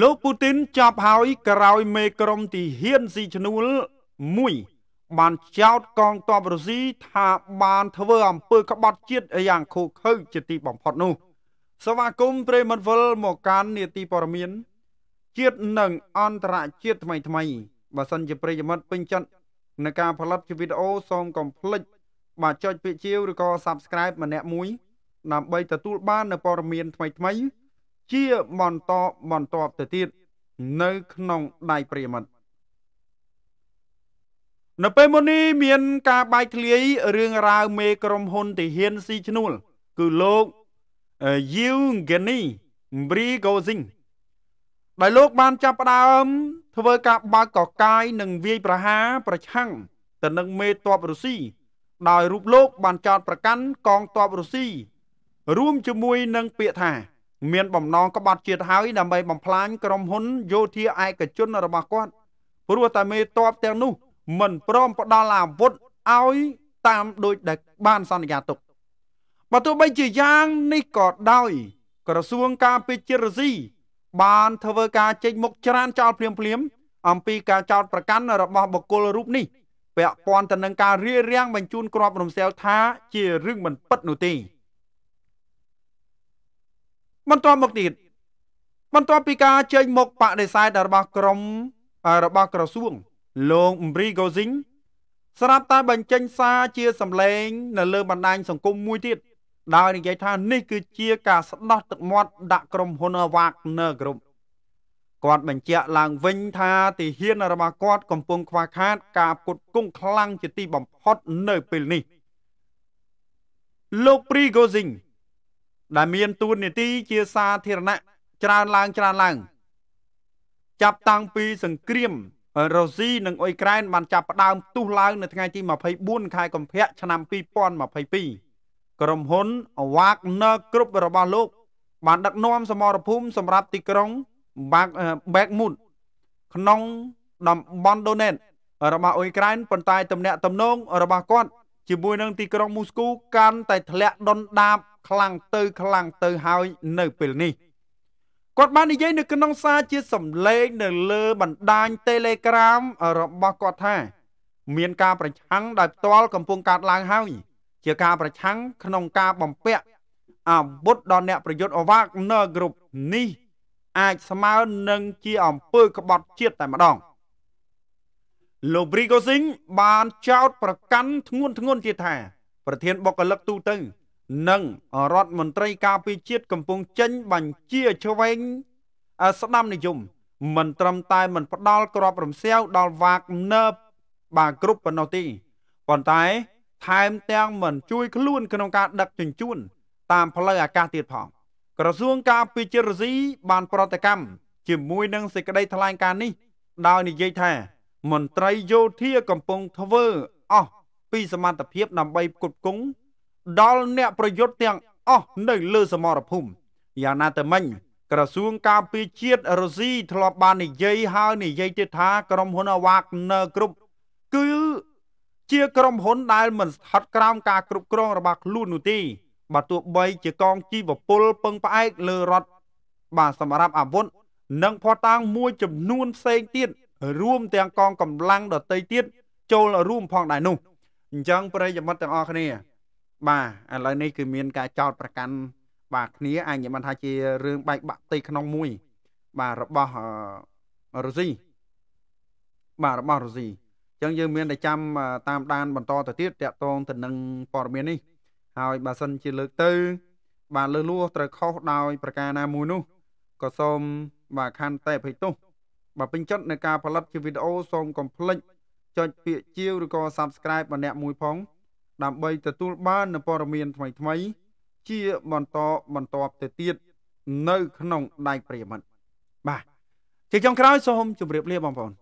លោកពូទីនចាប់ហើយក្រោយមេក្រុមទីហ៊ានស៊ីឈ្នួល1បានចោទកងទ័ពរុស្ស៊ីថាបានធ្វើអំពើក្បត់ជាតិយ៉ាងឃោរឃៅជាទីបំផុតនោះសមាគមព្រេមន្ទវិលមកកាននីតិព័រមានជាតិនិងអន្តរជាតិថ្មី ថ្មីបើសិនជាប្រិយមិត្តពេញចិត្តនឹងការផលិតជាវីដេអូសូមកុំភ្លេចបាទចុចពាក្យជាវឬក៏ Subscribe ម្នាក់មួយដើម្បីទទួលបាននូវព័ត៌មានថ្មីថ្មីជាបន្តបន្តទៅទៀតនៅក្នុងដៃប្រិមិត្តនៅពេលមុននេះមានការបែកធ្លាយរឿងរ៉ាវមេក្រុមហ៊ុនទាហានស៊ីឈ្នួលគឺលោកយូហ្គេនីប្រីកូស៊ីងដែលលោកបានចាប់ផ្ដើម ធ្វើការបើកកកាយ និងវាយប្រហារ ប្រឆាំងទៅនឹងមេតបរុស្ស៊ីដោយរូបលោកបានចោទប្រកាន់កងតបរុស្ស៊ីរួមជាមួយនឹងពាក្យថាមានបំណងក្បត់ជាតិហើយដើម្បីបំផ្លាញក្រុមហ៊ុនយោធាឯកជនរបស់គាត់ព្រោះតែមេតបទាំងនោះ មិនព្រមផ្ដល់អាវុធឲ្យតាមដូចដែលបានសន្យាទុកបើទោះបីជាយ៉ាងនេះក៏ដោយ ក្រសួងការពារជាតិរុស្ស៊ី បានធ្វើការចេញមុខច្រានចោលភ្លាមភ្លាមអំពីការចោតប្រកាន់របស់បុគ្គលរូបនេះពាក់ព័ន្ធទៅនឹងការរៀបរៀងបញ្ជូនក្របរំសែលថាជារឿងមិនពិតនោះទេបន្ទាប់មកទៀតបន្ទាប់ពីការចេញមកបដិសេធរបស់ក្រមរបស់ក្រសួងលោកអ៊ំរីកូស៊ីងស្រាប់តែបញ្ចេញសារជាសម្លេង នៅលើបណ្ដាញសង្គមមួយទៀតដោយនិយាយថានេះគឺជាការស្ដោះទឹកមាត់ដាក់ក្រុមហ៊ុន Wagner Group គាត់បញ្ជាក់ឡើងវិញថាទីហ៊ានរបស់គាត់កំពុងខ្វះខាតការផ្គត់ផ្គង់ខ្លាំងជាទីបំផុតនៅពេលនេះលោក Prigozhin ដែលមានទួនាទីជាសាធារណៈច្រើនឡើងច្រើនឡើងចាប់តាំងពីសង្គ្រាមរុស្ស៊ីនិងអ៊ុយក្រែនបានចាប់ផ្ដើមផ្ទុះឡើង នៅថ្ងៃទី24ខែកុម្ភៈឆ្នាំ2022ក្រុមហ៊ុន Wagner Group របស់លោក បានដឹកនាំសមរភូមិសម្រាប់ទីក្រុង Bakhmut ក្នុងតំបន់ Donetsk របស់អ៊ុយក្រែនប៉ុន្តែទំនាក់ទំនងរបស់គាត់ជាមួយនឹងទីក្រុងមូស្គូកាន់តែធ្លាក់ដុនដាបខ្លាំងទៅខ្លាំងទៅហើយនៅពេលនេះគាត់បាននិយាយនៅក្នុងសារជាសម្លេងនៅលើបណ្ដាញ Telegram របស់គាត់ថា មានការប្រឆាំងដោយផ្ទាល់កំពុងកើតឡើងហើយជាការប្រឆាំងក្នុងការបំពាក់អាវុធដល់អ្នកប្រយុទ្ធអវាកនៅក្រុមនេះ អាចស្មើនឹងជាអំពើក្បត់ជាតិតែម្ដង។លោកព្រីកូស៊ីងបានចោទប្រកាន់ធ្ងន់ធ្ងរទៀតថាប្រធានបុគ្គលិកទូទៅនិងរដ្ឋមន្ត្រីការពារជាតិកំពុងចេញបញ្ជាឆ្វេងស្ដាំនិយមមិនត្រឹមតែមិន ផ្ដាល់ក្របរំសាវដល់វាកនៅបាទគ្រប់ប៉ុណ្ណោះទេប៉ុន្តែថែមទាំងមិន ជួយ ខ្លួនក្នុងការដឹកជញ្ជូនតាមផ្លូវអាកាសទៀតផងក្រសួងការពារជាតិរុស្ស៊ីបានប្រតិកម្មជាមួយនឹងសេចក្តីថ្លែងការណ៍នេះដោយនិយាយថាមន្ត្រីយោធាកំពុងធ្វើអស់ពីសមត្ថភាពដើម្បីផ្គត់ផ្គង់ដល់អ្នកប្រយុទ្ធទាំងអស់នៅលើសមរភូមិយ៉ាងណាទៅមិញ ក្រសួងការពារជាតិរុស្ស៊ីធ្លាប់បាននិយាយហើយនិយាយទៀតថាក្រុមហ៊ុន Wagner Group គឺជាក្រុមហ៊ុនដែលមិនស្ថិតក្រោមការគ្រប់គ្រងរបស់ខ្លួននោះទេបើទោះបីជាកងជីវពលពឹងផ្អែកលើរដ្ឋបាទសម្រាប់អាវុធនិងភ័ស្តុតាងមួយចំនួនផ្សេងទៀតរួមទាំងកងកម្លាំងដតីទៀតចូលរួម ផងដែរនោះអញ្ចឹងប្រិយមិត្តទាំងអស់គ្នា បាទឥឡូវនេះគឺមានការចោតប្រកាន់បាទគ្នាអាចនិយាយបានថាជារឿងបែកបាក់ផ្ទៃក្នុងមួយ បាទរបស់រុស្ស៊ីបាទរបស់រុស្ស៊ីអញ្ចឹងយើង មានតែចាំតាមដានបន្តទៅទៀតតកតងទៅនឹងព័ត៌មាននេះហើយបើសិនជាលើកទៅ បាទលើលួសត្រូវខុសដោយប្រការណាមួយនោះក៏សូមបាទខន្តីអភ័យទោសបើពេញចិត្តនឹងការផលិតជាវីដេអូសូមកុំភ្លេចចុចពាក្យជាវឬក៏ Subscribe ម្នាក់មួយផង ដើម្បីទទួលបាននូវព័ត៌មានថ្មីៗជាបន្តបន្តទៅទៀតនៅក្នុងដៃប្រិយមិត្តបាទជាចុងក្រោយសូមជម្រាបលាបងប្អូន